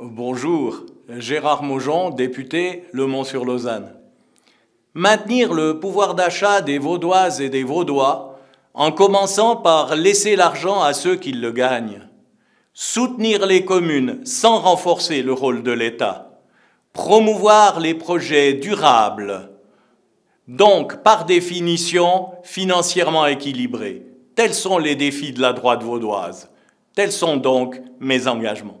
Bonjour, Gérard Maujon, député Le mont sur lausanne Maintenir le pouvoir d'achat des Vaudoises et des Vaudois en commençant par laisser l'argent à ceux qui le gagnent. Soutenir les communes sans renforcer le rôle de l'État. Promouvoir les projets durables. Donc, par définition, financièrement équilibrés. Tels sont les défis de la droite vaudoise. Tels sont donc mes engagements.